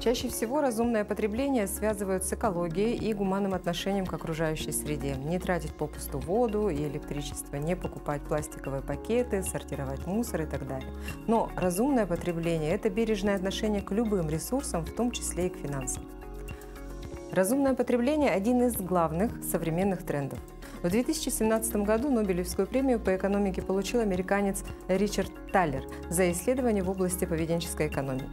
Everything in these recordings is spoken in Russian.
Чаще всего разумное потребление связывают с экологией и гуманным отношением к окружающей среде. Не тратить попусту воду и электричество, не покупать пластиковые пакеты, сортировать мусор и так далее. Но разумное потребление – это бережное отношение к любым ресурсам, в том числе и к финансам. Разумное потребление – один из главных современных трендов. В 2017 году Нобелевскую премию по экономике получил американец Ричард Таллер за исследования в области поведенческой экономики.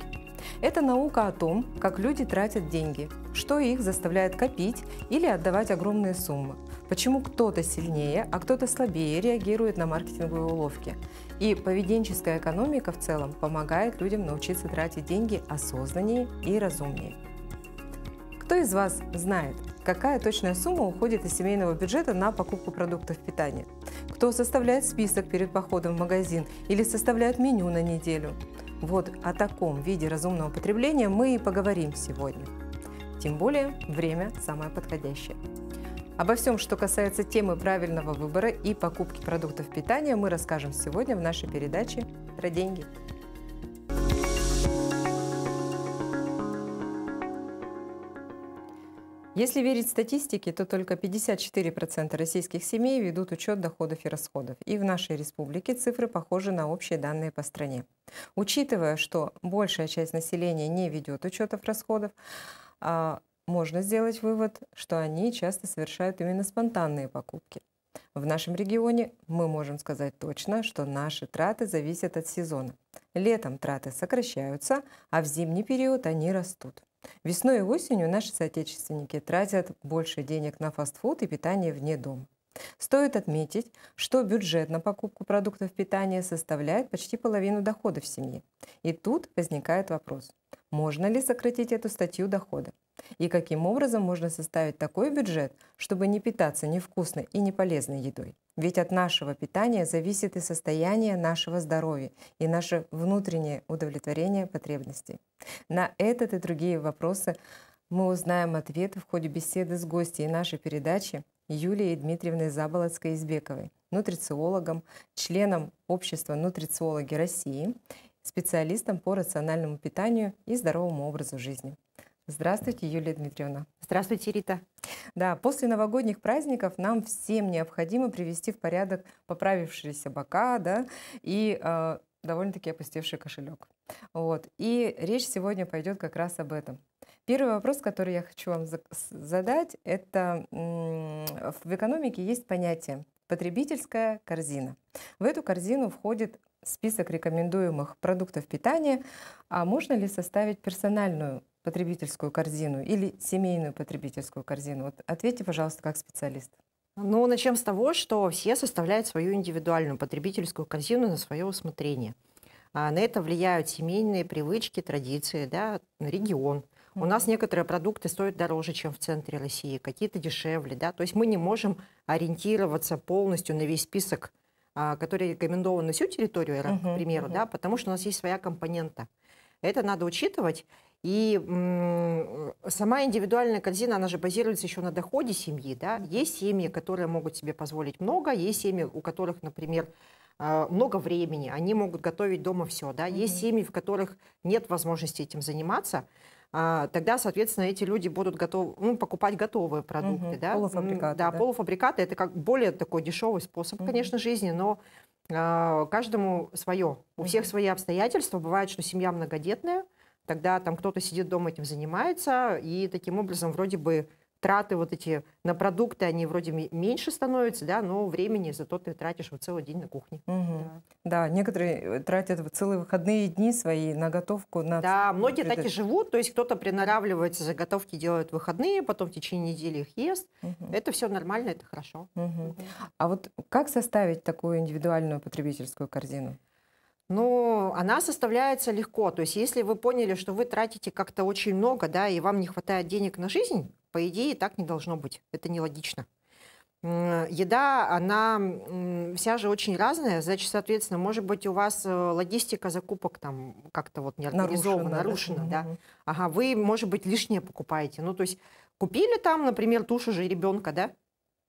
Это наука о том, как люди тратят деньги, что их заставляет копить или отдавать огромные суммы, почему кто-то сильнее, а кто-то слабее реагирует на маркетинговые уловки. И поведенческая экономика в целом помогает людям научиться тратить деньги осознаннее и разумнее. Кто из вас знает, какая точная сумма уходит из семейного бюджета на покупку продуктов питания? Кто составляет список перед походом в магазин или составляет меню на неделю? Вот о таком виде разумного потребления мы и поговорим сегодня. Тем более время самое подходящее. Обо всем, что касается темы правильного выбора и покупки продуктов питания, мы расскажем сегодня в нашей передаче про деньги. Если верить статистике, то только 54% российских семей ведут учет доходов и расходов. И в нашей республике цифры похожи на общие данные по стране. Учитывая, что большая часть населения не ведет учетов расходов, а, можно сделать вывод, что они часто совершают именно спонтанные покупки. В нашем регионе мы можем сказать точно, что наши траты зависят от сезона. Летом траты сокращаются, а в зимний период они растут. Весной и осенью наши соотечественники тратят больше денег на фастфуд и питание вне дома. Стоит отметить, что бюджет на покупку продуктов питания составляет почти половину доходов семьи. И тут возникает вопрос, можно ли сократить эту статью дохода? И каким образом можно составить такой бюджет, чтобы не питаться невкусной и неполезной едой? Ведь от нашего питания зависит и состояние нашего здоровья, и наше внутреннее удовлетворение потребностей. На этот и другие вопросы мы узнаем ответы в ходе беседы с гостьей нашей передачи Юлией Дмитриевной Заболоцкой-Избековой, нутрициологом, членом Общества нутрициологи России, специалистом по рациональному питанию и здоровому образу жизни. Здравствуйте, Юлия Дмитриевна. Здравствуйте, Рита. Да, после новогодних праздников нам всем необходимо привести в порядок поправившиеся бока, да, и э, довольно-таки опустевший кошелек. Вот. И речь сегодня пойдет как раз об этом. Первый вопрос, который я хочу вам задать, это в экономике есть понятие потребительская корзина. В эту корзину входит список рекомендуемых продуктов питания, а можно ли составить персональную потребительскую корзину или семейную потребительскую корзину? Вот ответьте, пожалуйста, как специалист. Ну, начнем с того, что все составляют свою индивидуальную потребительскую корзину на свое усмотрение. А на это влияют семейные привычки, традиции, да, регион. У нас некоторые продукты стоят дороже, чем в центре России, какие-то дешевле, да. То есть мы не можем ориентироваться полностью на весь список а, которые рекомендованы всю территорию РФ, угу, к примеру, угу. да, потому что у нас есть своя компонента. Это надо учитывать. И сама индивидуальная корзина, она же базируется еще на доходе семьи. Да? Есть семьи, которые могут себе позволить много, есть семьи, у которых, например, а, много времени, они могут готовить дома все. Да? Есть семьи, в которых нет возможности этим заниматься. А, тогда, соответственно, эти люди будут готовы, ну, покупать готовые продукты. Угу, да? Полуфабрикаты. Да, да, полуфабрикаты – это как более такой дешевый способ, угу. конечно, жизни, но а, каждому свое. У всех свои обстоятельства. Бывает, что семья многодетная, тогда там кто-то сидит дома этим занимается, и таким образом вроде бы траты вот эти на продукты, они вроде меньше становятся, да, но времени зато ты тратишь вот целый день на кухне. Угу. Да. да, некоторые э, тратят вот целые выходные дни свои на готовку. На... Да, многие так и живут, то есть кто-то приноравливается, заготовки делают выходные, потом в течение недели их ест. Угу. Это все нормально, это хорошо. Угу. Угу. А вот как составить такую индивидуальную потребительскую корзину? Ну, она составляется легко. То есть, если вы поняли, что вы тратите как-то очень много, да, и вам не хватает денег на жизнь, по идее, так не должно быть. Это нелогично. Еда, она вся же очень разная, значит, соответственно, может быть, у вас э, логистика закупок там как-то вот не организована, нарушена, нарушена да. да. Ага, вы, может быть, лишнее покупаете. Ну, то есть купили там, например, тушу же ребенка, да,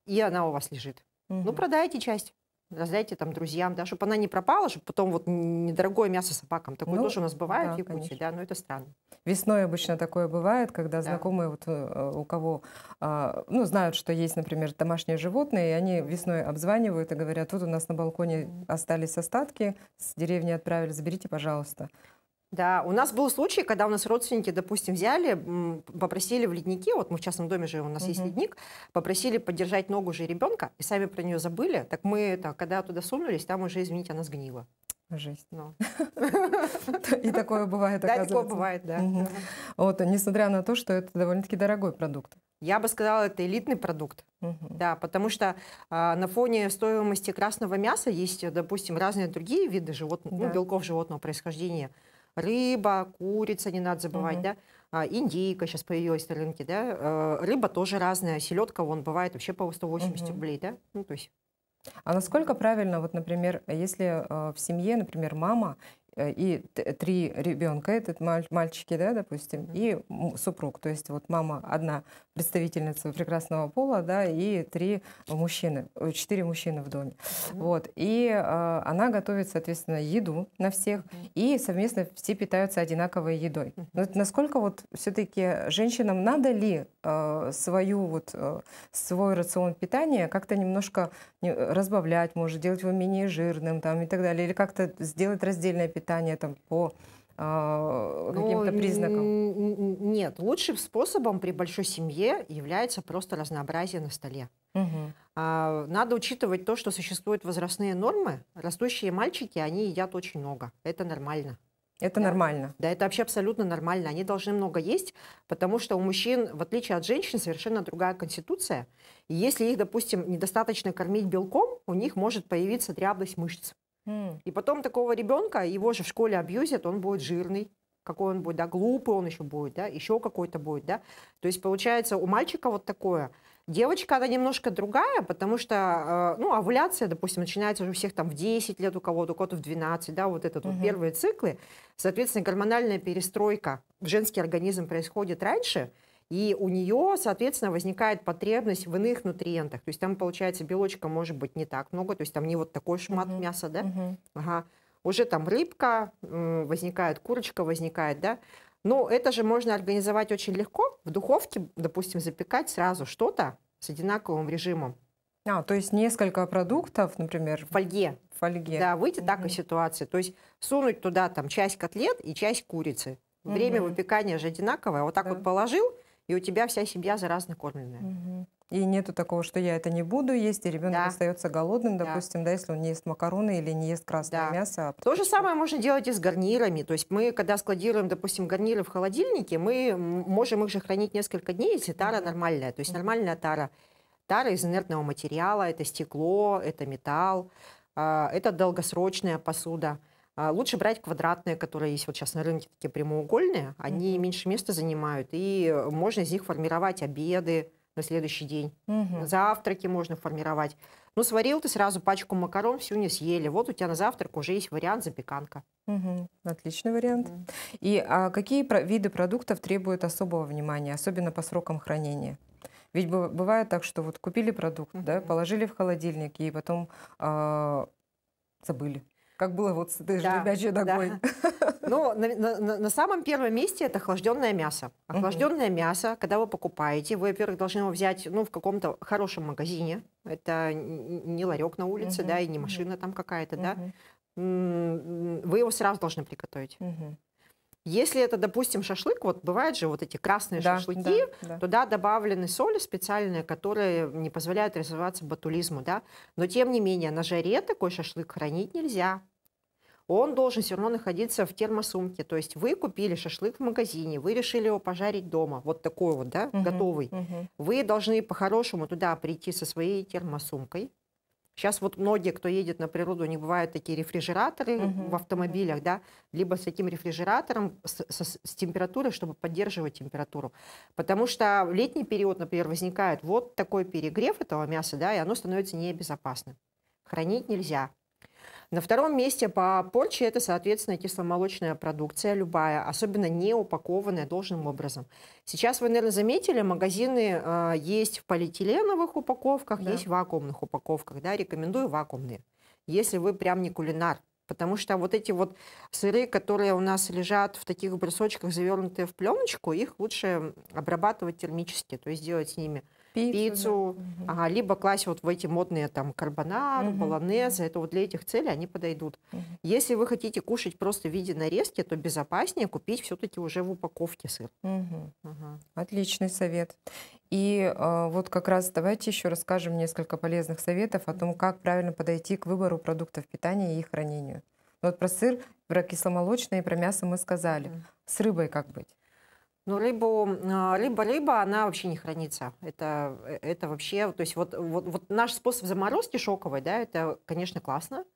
и она у вас лежит. Угу. Ну, продайте часть раздайте там друзьям, да, чтобы она не пропала, чтобы потом вот недорогое мясо собакам. Такое ну, тоже у нас бывает да, в Якутии, да, но это странно. Весной обычно такое бывает, когда да. знакомые, вот э, у кого, а, ну, знают, что есть, например, домашние животные, и они весной обзванивают и говорят, тут у нас на балконе остались остатки, с деревни отправили, заберите, пожалуйста. Да, у нас был случай, когда у нас родственники, допустим, взяли, попросили в леднике, вот мы в частном доме же, у нас угу. есть ледник, попросили поддержать ногу же ребенка, и сами про нее забыли, так мы, это, когда туда сунулись, там уже, извините, она сгнила. Жесть. но И такое бывает, Да, такое бывает, да. Вот, несмотря на то, что это довольно-таки дорогой продукт. Я бы сказала, это элитный продукт, угу. да, потому что а, на фоне стоимости красного мяса есть, допустим, разные другие виды животных, ну, да. ну, белков животного происхождения – рыба, курица, не надо забывать, угу. да, а, индейка сейчас появилась на рынке, да, а, рыба тоже разная, селедка, вон, бывает вообще по 180 угу. рублей, да, ну, то есть а насколько правильно, вот, например, если э, в семье, например, мама Э, и три ребенка, этот мальчики, да, допустим, и супруг, то есть вот мама одна представительница прекрасного пола, да, и три мужчины, э, четыре мужчины в доме, вот, и э, она готовит, соответственно, еду на всех, и совместно все питаются одинаковой едой. Но насколько вот все-таки женщинам надо ли э, свою вот э, свой рацион питания как-то немножко э, разбавлять, может делать его менее жирным там и так далее, или как-то сделать раздельное питание? питания там, по а, ну, каким-то признакам? Нет, лучшим способом при большой семье является просто разнообразие на столе. Угу. Надо учитывать то, что существуют возрастные нормы. Растущие мальчики, они едят очень много. Это нормально. Это да. нормально. Да, это вообще абсолютно нормально. Они должны много есть, потому что у мужчин, в отличие от женщин, совершенно другая конституция. И если их, допустим, недостаточно кормить белком, у них может появиться дряблость мышц. И потом такого ребенка, его же в школе абьюзят, он будет жирный, какой он будет, да, глупый он еще будет, да, еще какой-то будет, да. То есть получается у мальчика вот такое. Девочка, она немножко другая, потому что, э, ну, овуляция, допустим, начинается уже у всех там в 10 лет, у кого-то, у кого-то в 12, да, вот этот угу. вот первые циклы. Соответственно, гормональная перестройка в женский организм происходит раньше – и у нее, соответственно, возникает потребность в иных нутриентах. То есть там, получается, белочка может быть не так много, то есть там не вот такой шмат угу. мяса, да? Угу. Ага. Уже там рыбка, возникает курочка, возникает, да? Но это же можно организовать очень легко. В духовке, допустим, запекать сразу что-то с одинаковым режимом. А, то есть несколько продуктов, например, в фольге. В фольге. Да, выйти угу. так из ситуации. То есть сунуть туда там часть котлет и часть курицы. Время угу. выпекания же одинаковое. Вот так да. вот положил, и у тебя вся семья заразно кормленная. Угу. И нету такого, что я это не буду есть, и ребенок да. остается голодным, допустим, да. да, если он не ест макароны или не ест красное да. мясо. А То же самое можно делать и с гарнирами. То есть мы, когда складируем, допустим, гарниры в холодильнике, мы можем их же хранить несколько дней, если тара нормальная. То есть нормальная тара. Тара из инертного материала, это стекло, это металл, а, это долгосрочная посуда. А лучше брать квадратные, которые есть вот сейчас на рынке, такие прямоугольные. Они угу. меньше места занимают, и можно из них формировать обеды на следующий день. Угу. Завтраки можно формировать. Ну, сварил ты сразу пачку макарон, всю не съели. Вот у тебя на завтрак уже есть вариант запеканка. Угу. Отличный вариант. Угу. И а какие про виды продуктов требуют особого внимания, особенно по срокам хранения? Ведь бывает так, что вот купили продукт, угу. да, положили в холодильник и потом э, забыли как было вот с этой да, жеребячей ногой. Да. Ну, Но на, на, на самом первом месте это охлажденное мясо. Охлажденное угу. мясо, когда вы покупаете, вы, во-первых, должны его взять ну, в каком-то хорошем магазине. Это не ларек на улице, угу. да, и не машина угу. там какая-то, угу. да. Вы его сразу должны приготовить. Угу. Если это, допустим, шашлык, вот бывают же вот эти красные да, шашлыки, да, да. туда добавлены соли специальные, которые не позволяют развиваться ботулизму, да. Но тем не менее на жаре такой шашлык хранить нельзя. Он должен все равно находиться в термосумке. То есть вы купили шашлык в магазине, вы решили его пожарить дома, вот такой вот, да, угу, готовый. Угу. Вы должны по-хорошему туда прийти со своей термосумкой, Сейчас вот многие, кто едет на природу, у них бывают такие рефрижераторы угу, в автомобилях, да, либо с таким рефрижератором с, с, с температурой, чтобы поддерживать температуру. Потому что в летний период, например, возникает вот такой перегрев этого мяса, да, и оно становится небезопасным. Хранить нельзя. На втором месте по порче это, соответственно, кисломолочная продукция любая, особенно не упакованная должным образом. Сейчас вы, наверное, заметили, магазины э, есть в полиэтиленовых упаковках, да. есть в вакуумных упаковках. Да, рекомендую вакуумные, если вы прям не кулинар. Потому что вот эти вот сыры, которые у нас лежат в таких брусочках, завернутые в пленочку, их лучше обрабатывать термически, то есть делать с ними пиццу, пиццу да. ага, либо класть вот в эти модные там карбонар, угу. болонезы. Это вот для этих целей они подойдут. Угу. Если вы хотите кушать просто в виде нарезки, то безопаснее купить все-таки уже в упаковке сыр. Угу. Ага. Отличный совет. И э, вот как раз давайте еще расскажем несколько полезных советов о том, как правильно подойти к выбору продуктов питания и их хранению. Вот про сыр, про кисломолочное и про мясо мы сказали. С рыбой как быть? Ну рыбу, рыба, рыба, она вообще не хранится. Это, э, это вообще, то есть вот, вот, вот наш способ заморозки шоковой, да, это, конечно, классно.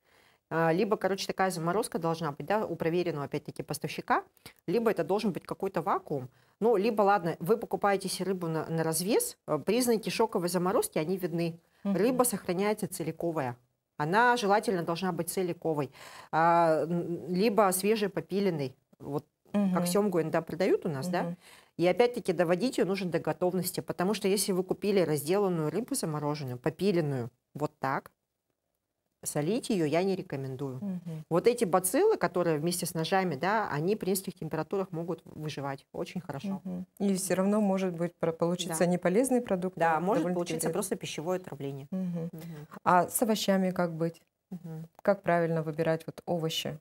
А, либо, короче, такая заморозка должна быть, да, у проверенного, опять-таки, поставщика, либо это должен быть какой-то вакуум. Ну, либо, ладно, вы покупаете себе рыбу на, на развес, э, признаки шоковой заморозки, они видны. Угу. Рыба сохраняется целиковая. Она желательно должна быть целиковой, а, либо свежепопиленной. Вот угу. как семгу иногда продают у нас, угу. да? И опять-таки доводить ее нужно до готовности, потому что если вы купили разделанную рыбу замороженную, попиленную вот так, солить ее я не рекомендую. Угу. Вот эти бациллы, которые вместе с ножами, да, они при низких температурах могут выживать очень хорошо. Угу. И все равно может быть получиться да. неполезный продукт. Да, а может получиться вредный. просто пищевое отравление. Угу. Угу. А с овощами как быть? Угу. Как правильно выбирать вот овощи?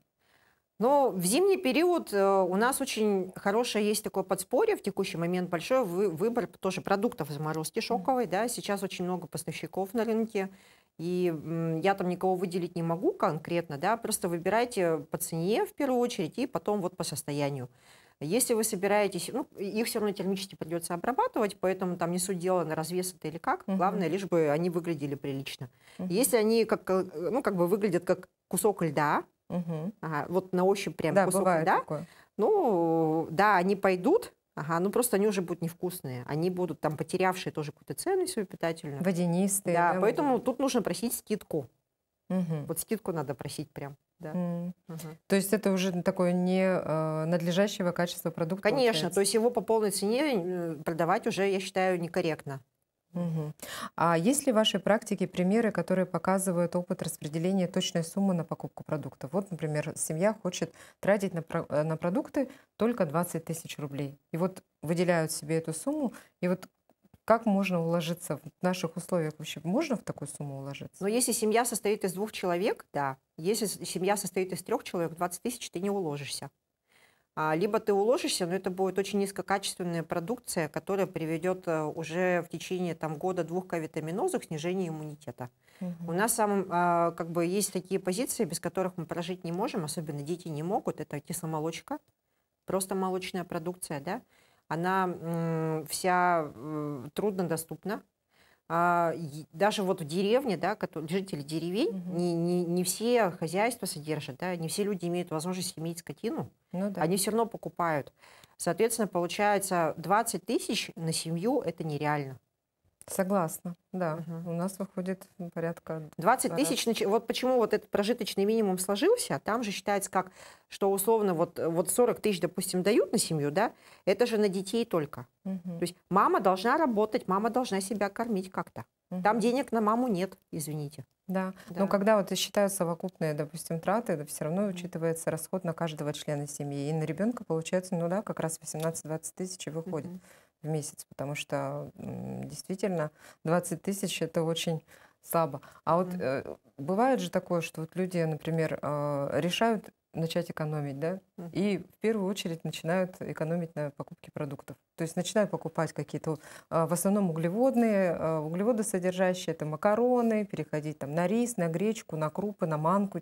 Но в зимний период э, у нас очень хорошее есть такое подспорье в текущий момент, большой выбор тоже продуктов заморозки шоковой. Да? Сейчас очень много поставщиков на рынке, и я там никого выделить не могу конкретно, да? просто выбирайте по цене в первую очередь и потом вот по состоянию. Если вы собираетесь, ну, их все равно термически придется обрабатывать, поэтому там не суть дела на развес это или как, главное, лишь бы они выглядели прилично. Если они как, э, ну, как бы выглядят как кусок льда, Угу. Ага, вот на ощупь прям да, кусок, бывает да? Такое. Ну, да, они пойдут, Ага, ну просто они уже будут невкусные. Они будут там потерявшие тоже какую-то ценность свою питательную. Водянистые. Да, да поэтому вот... тут нужно просить скидку. Угу. Вот скидку надо просить прям. Да. Mm. Угу. То есть это уже такое не э, надлежащего качества продукта? Конечно, получается. то есть его по полной цене э, продавать уже, я считаю, некорректно. Угу. А есть ли в вашей практике примеры, которые показывают опыт распределения точной суммы на покупку продуктов? Вот, например, семья хочет тратить на, э, на продукты только 20 тысяч рублей. И вот выделяют себе эту сумму. И вот как можно уложиться в наших условиях вообще? Можно в такую сумму уложиться? Но если семья состоит из двух человек, да. Если семья состоит из трех человек, 20 тысяч ты не уложишься. А, либо ты уложишься, но это будет очень низкокачественная продукция, которая приведет э, уже в течение там, года-двух к авитаминозу, к снижению иммунитета. Угу. У нас сам, а, как бы, есть такие позиции, без которых мы прожить не можем, особенно дети не могут. Это кисломолочка, просто молочная продукция, да? она вся э, труднодоступна. А, даже вот в деревне, да, жители деревень, угу. не, не, не все хозяйства содержат, да, не все люди имеют возможность иметь скотину. Ну, да. Они все равно покупают. Соответственно, получается 20 тысяч на семью это нереально. Согласна, да. Угу. У нас выходит порядка... 20 тысяч, вот почему вот этот прожиточный минимум сложился, там же считается как, что условно вот, вот 40 тысяч, допустим, дают на семью, да, это же на детей только. Угу. То есть мама должна работать, мама должна себя кормить как-то. Угу. Там денег на маму нет, извините. Да. да, но когда вот считают совокупные, допустим, траты, это все равно учитывается расход на каждого члена семьи. И на ребенка получается, ну да, как раз 18-20 тысяч выходит угу. в месяц, потому что действительно 20 тысяч это очень слабо. А вот mm-hmm. э, бывает же такое, что вот люди, например, э, решают начать экономить, да, и в первую очередь начинают экономить на покупке продуктов. То есть начинают покупать какие-то, а, в основном углеводные, а, углеводосодержащие, это макароны, переходить там на рис, на гречку, на крупы, на манку,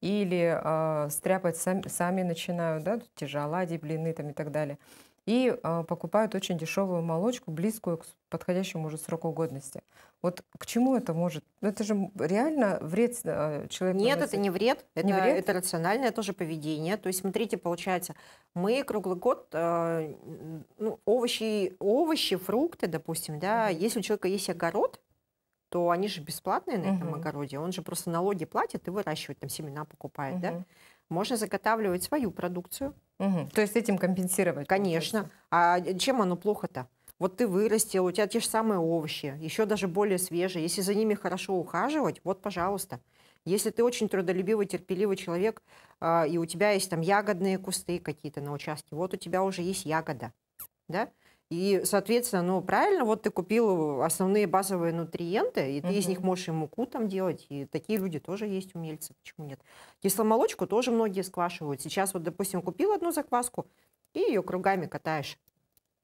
или э, стряпать сами, сами начинают, да, те же оладьи, блины там и так далее. И э, покупают очень дешевую молочку, близкую к подходящему уже сроку годности. Вот к чему это может? Ну, это же реально вред э, человеку. Нет, это не вред. Это, не вред? это рациональное тоже поведение. То есть, смотрите, получается, мы круглый год э, ну, овощи, овощи, фрукты, допустим, да, угу. если у человека есть огород, то они же бесплатные на этом угу. огороде. Он же просто налоги платит и выращивает, там семена покупает, угу. да. Можно заготавливать свою продукцию. Угу. То есть этим компенсировать? Конечно. Получается. А э, чем оно плохо-то? Вот ты вырастил, у тебя те же самые овощи, еще даже более свежие. Если за ними хорошо ухаживать, вот, пожалуйста. Если ты очень трудолюбивый, терпеливый человек, э, и у тебя есть там ягодные кусты какие-то на участке, вот у тебя уже есть ягода, да? И, соответственно, ну, правильно, вот ты купил основные базовые нутриенты, и ты угу. из них можешь и муку там делать, и такие люди тоже есть умельцы, почему нет? Кисломолочку тоже многие сквашивают. Сейчас вот, допустим, купил одну закваску, и ее кругами катаешь.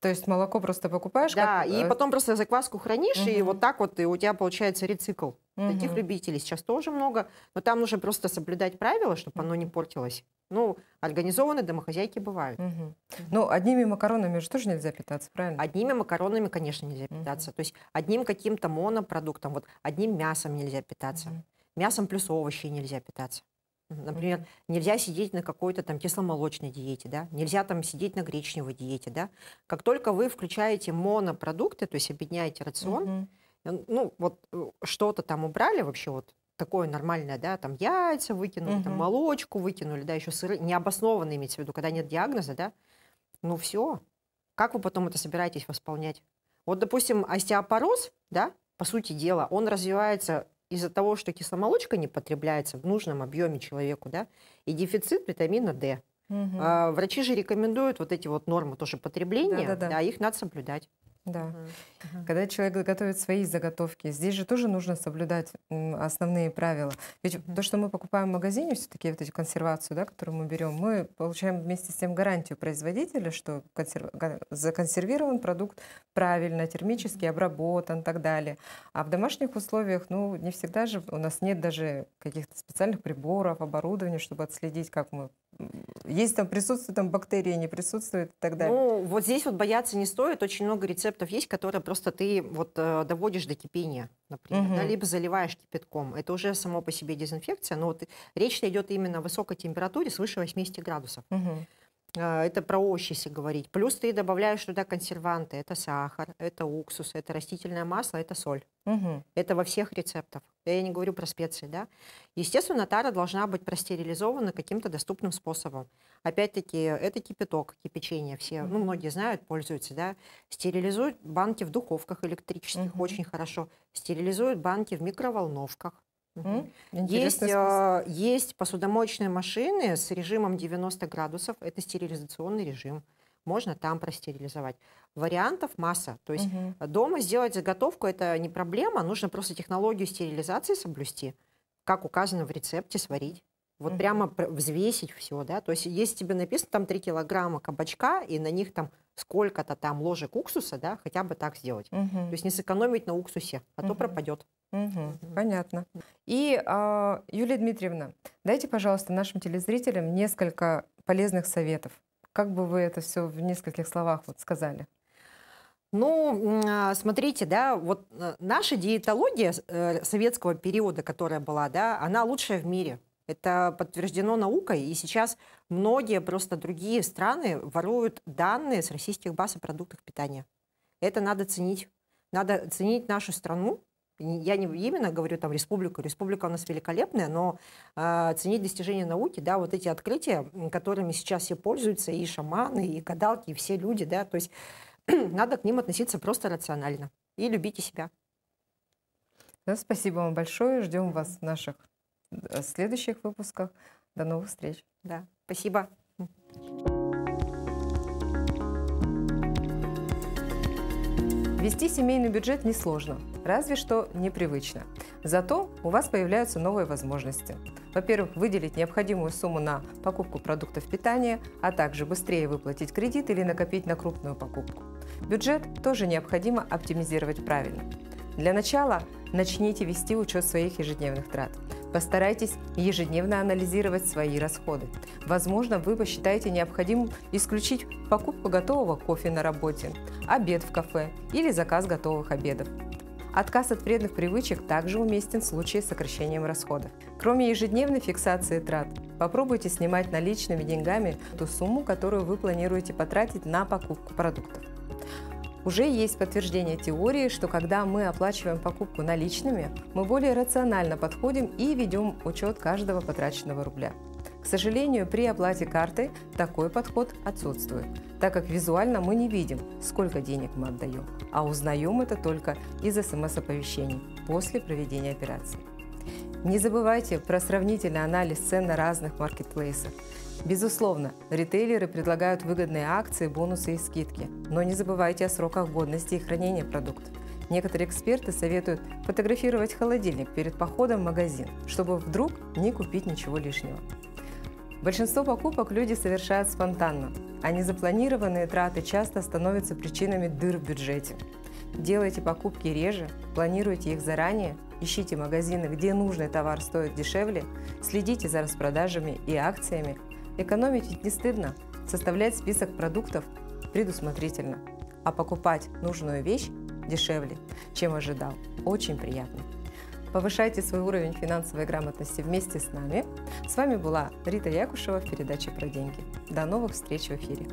То есть молоко просто покупаешь? Да, как... и потом просто закваску хранишь, угу. и вот так вот и у тебя получается рецикл. Угу. Таких любителей сейчас тоже много, но там нужно просто соблюдать правила, чтобы оно не портилось. Ну, организованные домохозяйки бывают. Угу. Ну, одними макаронами же тоже нельзя питаться, правильно? Одними макаронами, конечно, нельзя питаться. Угу. То есть одним каким-то монопродуктом, вот одним мясом нельзя питаться. Угу. Мясом плюс овощи нельзя питаться. Например, нельзя сидеть на какой-то там кисломолочной диете, да, нельзя там сидеть на гречневой диете, да. Как только вы включаете монопродукты, то есть объединяете рацион, угу. ну вот э, что-то там убрали вообще вот такое нормальное, да, там яйца выкинули, угу. там молочку выкинули, да, еще сыры, необоснованно имеется в виду, когда нет диагноза, да, ну все. Как вы потом это собираетесь восполнять? Вот, допустим, остеопороз, да, по сути дела, он развивается из-за того, что кисломолочка не потребляется в нужном объеме человеку, да, и дефицит витамина D. Угу. врачи же рекомендуют вот эти вот нормы тоже потребления, да, да, да. да, их надо соблюдать. Да. Угу. Когда человек готовит свои заготовки, здесь же тоже нужно соблюдать основные правила. Ведь угу. то, что мы покупаем в магазине, все-таки вот эту консервацию, да, которую мы берем, мы получаем вместе с тем гарантию производителя, что консерв... законсервирован продукт правильно, термически обработан и так далее. А в домашних условиях, ну, не всегда же у нас нет даже каких-то специальных приборов, оборудования, чтобы отследить, как мы есть там присутствует там бактерии, не присутствует и так далее. Ну, вот здесь вот бояться не стоит. Очень много рецептов есть, которые просто ты вот э, доводишь до кипения, например, угу. да, либо заливаешь кипятком. Это уже само по себе дезинфекция, но вот речь идет именно о высокой температуре свыше 80 градусов. Угу. А, это про овощи, говорить. Плюс ты добавляешь туда консерванты. Это сахар, это уксус, это растительное масло, это соль. Угу. Это во всех рецептах. Я не говорю про специи, да. Естественно, тара должна быть простерилизована каким-то доступным способом. Опять-таки, это кипяток, кипячение. Все, угу. ну, многие знают, пользуются, да. Стерилизуют банки в духовках электрических угу. очень хорошо. Стерилизуют банки в микроволновках. Есть, а, есть посудомоечные машины с режимом 90 градусов, это стерилизационный режим. Можно там простерилизовать. Вариантов масса. То есть угу. дома сделать заготовку это не проблема, нужно просто технологию стерилизации соблюсти, как указано в рецепте, сварить. Вот угу. прямо взвесить все, да. То есть, если тебе написано там 3 килограмма кабачка, и на них там сколько-то там ложек уксуса, да, хотя бы так сделать. Угу. То есть не сэкономить на уксусе, а угу. то пропадет. Угу. Угу. Понятно. И, а, Юлия Дмитриевна, дайте, пожалуйста, нашим телезрителям несколько полезных советов. Как бы вы это все в нескольких словах вот сказали? Ну, а, смотрите, да, вот э, наша диетология э, советского периода, которая была, да, она лучшая в мире. Это подтверждено наукой, и сейчас многие просто другие страны воруют данные с российских баз о продуктах питания. Это надо ценить. Надо ценить нашу страну. Я не именно говорю там республику, республика у нас великолепная, но э, ценить достижения науки, да, вот эти открытия, которыми сейчас все пользуются, и шаманы, и гадалки, и все люди, да, то есть надо к ним относиться просто рационально и любите себя. Да, спасибо вам большое, ждем вас в наших следующих выпусках. До новых встреч. Да, спасибо. Вести семейный бюджет несложно, разве что непривычно. Зато у вас появляются новые возможности. Во-первых, выделить необходимую сумму на покупку продуктов питания, а также быстрее выплатить кредит или накопить на крупную покупку. Бюджет тоже необходимо оптимизировать правильно. Для начала начните вести учет своих ежедневных трат – Постарайтесь ежедневно анализировать свои расходы. Возможно, вы посчитаете необходимым исключить покупку готового кофе на работе, обед в кафе или заказ готовых обедов. Отказ от вредных привычек также уместен в случае с сокращением расходов. Кроме ежедневной фиксации трат, попробуйте снимать наличными деньгами ту сумму, которую вы планируете потратить на покупку продуктов. Уже есть подтверждение теории, что когда мы оплачиваем покупку наличными, мы более рационально подходим и ведем учет каждого потраченного рубля. К сожалению, при оплате карты такой подход отсутствует, так как визуально мы не видим, сколько денег мы отдаем, а узнаем это только из смс-оповещений эм после проведения операции. Не забывайте про сравнительный анализ цен на разных маркетплейсах. Безусловно, ритейлеры предлагают выгодные акции, бонусы и скидки, но не забывайте о сроках годности и хранения продуктов. Некоторые эксперты советуют фотографировать холодильник перед походом в магазин, чтобы вдруг не купить ничего лишнего. Большинство покупок люди совершают спонтанно, а незапланированные траты часто становятся причинами дыр в бюджете. Делайте покупки реже, планируйте их заранее, ищите магазины, где нужный товар стоит дешевле, следите за распродажами и акциями. Экономить не стыдно. Составлять список продуктов предусмотрительно. А покупать нужную вещь дешевле, чем ожидал. Очень приятно. Повышайте свой уровень финансовой грамотности вместе с нами. С вами была Рита Якушева в передаче про деньги. До новых встреч в эфире.